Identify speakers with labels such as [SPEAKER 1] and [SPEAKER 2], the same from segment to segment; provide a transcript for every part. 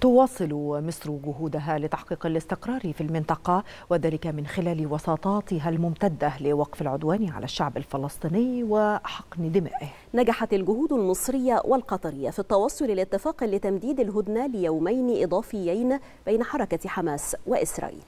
[SPEAKER 1] تواصل مصر جهودها لتحقيق الاستقرار في المنطقة وذلك من خلال وساطاتها الممتدة لوقف العدوان على الشعب الفلسطيني وحقن دمائه نجحت الجهود المصرية والقطرية في التوصل لاتفاق لتمديد الهدنة ليومين إضافيين بين حركة حماس وإسرائيل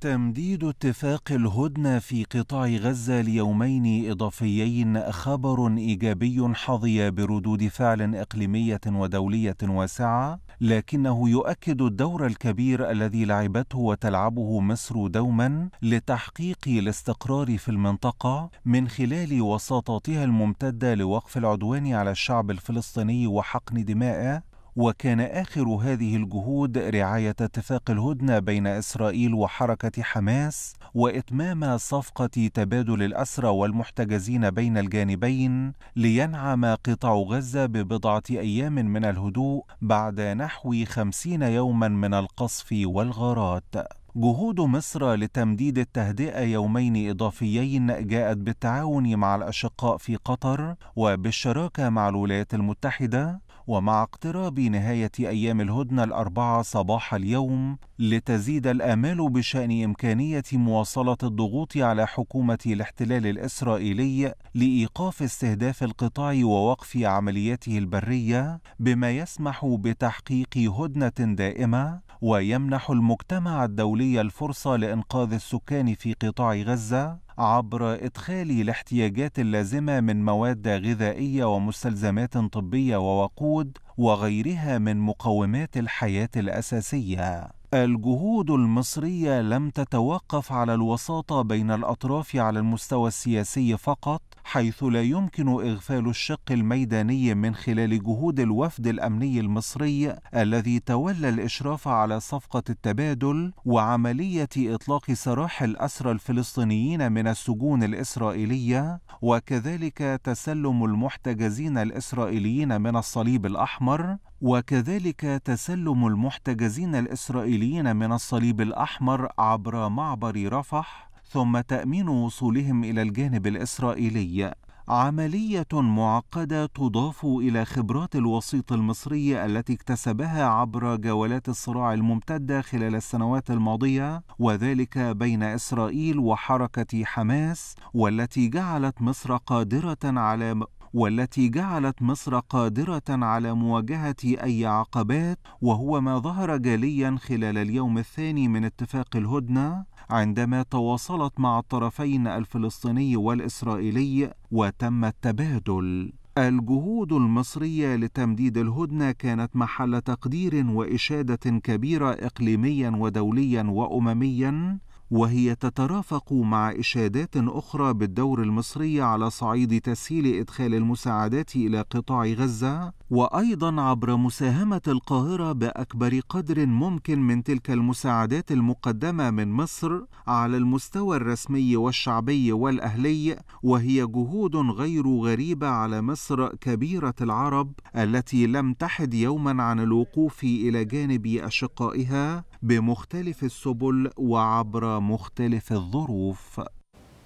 [SPEAKER 1] تمديد اتفاق الهدنه في قطاع غزه ليومين اضافيين خبر ايجابي حظي بردود فعل اقليميه ودوليه واسعه لكنه يؤكد الدور الكبير الذي لعبته وتلعبه مصر دوما لتحقيق الاستقرار في المنطقه من خلال وساطاتها الممتده لوقف العدوان على الشعب الفلسطيني وحقن دمائه وكان آخر هذه الجهود رعاية اتفاق الهدنة بين إسرائيل وحركة حماس وإتمام صفقة تبادل الأسرى والمحتجزين بين الجانبين لينعم قطاع غزة ببضعة أيام من الهدوء بعد نحو خمسين يوما من القصف والغارات جهود مصر لتمديد التهدئه يومين اضافيين جاءت بالتعاون مع الاشقاء في قطر وبالشراكه مع الولايات المتحده ومع اقتراب نهاية أيام الهدنة الأربعة صباح اليوم لتزيد الآمال بشأن إمكانية مواصلة الضغوط على حكومة الاحتلال الإسرائيلي لإيقاف استهداف القطاع ووقف عملياته البرية بما يسمح بتحقيق هدنة دائمة ويمنح المجتمع الدولي الفرصة لإنقاذ السكان في قطاع غزة عبر إدخال الاحتياجات اللازمة من مواد غذائية ومستلزمات طبية ووقود وغيرها من مقومات الحياة الأساسية. الجهود المصرية لم تتوقف على الوساطة بين الأطراف على المستوى السياسي فقط، حيث لا يمكن إغفال الشق الميداني من خلال جهود الوفد الأمني المصري الذي تولى الإشراف على صفقة التبادل وعملية إطلاق سراح الأسرى الفلسطينيين من السجون الإسرائيلية وكذلك تسلم المحتجزين الإسرائيليين من الصليب الأحمر وكذلك تسلم المحتجزين الإسرائيليين من الصليب الأحمر عبر معبر رفح ثم تامين وصولهم الى الجانب الاسرائيلي عمليه معقده تضاف الى خبرات الوسيط المصري التي اكتسبها عبر جولات الصراع الممتده خلال السنوات الماضيه وذلك بين اسرائيل وحركه حماس والتي جعلت مصر قادره على والتي جعلت مصر قادرة على مواجهة أي عقبات وهو ما ظهر جليا خلال اليوم الثاني من اتفاق الهدنة عندما تواصلت مع الطرفين الفلسطيني والإسرائيلي وتم التبادل الجهود المصرية لتمديد الهدنة كانت محل تقدير وإشادة كبيرة إقليميا ودوليا وأمميا وهي تترافق مع إشادات أخرى بالدور المصري على صعيد تسهيل إدخال المساعدات إلى قطاع غزة وأيضا عبر مساهمة القاهرة بأكبر قدر ممكن من تلك المساعدات المقدمة من مصر على المستوى الرسمي والشعبي والأهلي وهي جهود غير غريبة على مصر كبيرة العرب التي لم تحد يوما عن الوقوف إلى جانب أشقائها بمختلف السبل وعبر مختلف الظروف